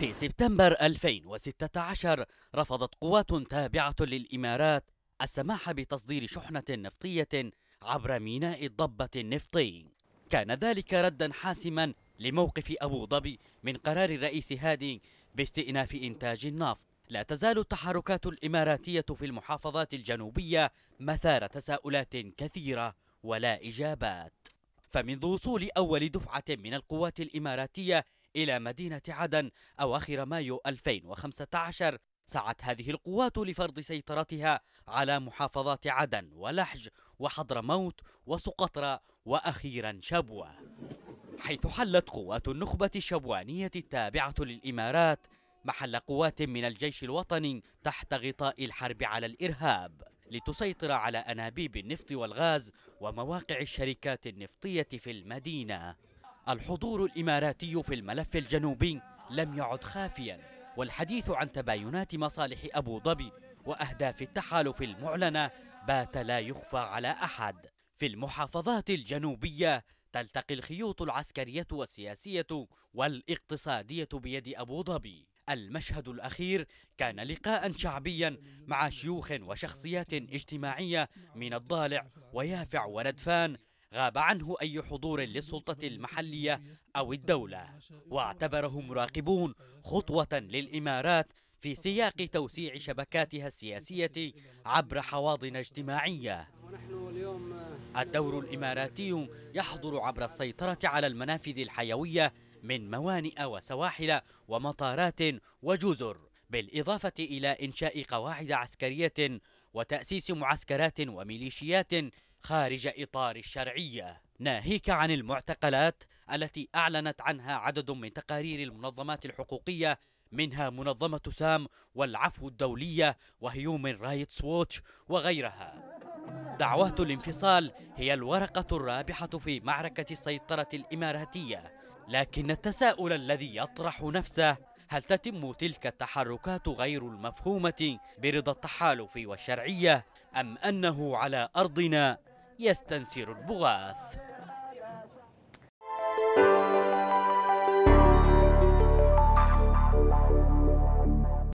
في سبتمبر 2016 رفضت قوات تابعة للإمارات السماح بتصدير شحنة نفطية عبر ميناء الضبة النفطي كان ذلك ردا حاسما لموقف أبو ظبي من قرار الرئيس هادي باستئناف إنتاج النفط لا تزال التحركات الإماراتية في المحافظات الجنوبية مثار تساؤلات كثيرة ولا إجابات فمنذ وصول أول دفعة من القوات الإماراتية إلى مدينة عدن أواخر مايو 2015 سعت هذه القوات لفرض سيطرتها على محافظات عدن ولحج وحضرموت وسقطرى وأخيرا شبوة حيث حلت قوات النخبة الشبوانية التابعة للإمارات محل قوات من الجيش الوطني تحت غطاء الحرب على الإرهاب لتسيطر على أنابيب النفط والغاز ومواقع الشركات النفطية في المدينة الحضور الإماراتي في الملف الجنوبي لم يعد خافيا والحديث عن تباينات مصالح أبو ظبي وأهداف التحالف المعلنة بات لا يخفى على أحد في المحافظات الجنوبية تلتقي الخيوط العسكرية والسياسية والاقتصادية بيد أبو ظبي المشهد الأخير كان لقاء شعبيا مع شيوخ وشخصيات اجتماعية من الضالع ويافع وردفان غاب عنه أي حضور للسلطة المحلية أو الدولة واعتبره مراقبون خطوة للإمارات في سياق توسيع شبكاتها السياسية عبر حواضن اجتماعية الدور الإماراتي يحضر عبر السيطرة على المنافذ الحيوية من موانئ وسواحل ومطارات وجزر بالإضافة إلى إنشاء قواعد عسكرية وتأسيس معسكرات وميليشيات خارج إطار الشرعية ناهيك عن المعتقلات التي أعلنت عنها عدد من تقارير المنظمات الحقوقية منها منظمة سام والعفو الدولية وهيومن رايتس ووتش وغيرها دعوات الانفصال هي الورقة الرابحة في معركة السيطرة الإماراتية لكن التساؤل الذي يطرح نفسه هل تتم تلك التحركات غير المفهومة برضا التحالف والشرعية أم أنه على أرضنا يستنسر البغاث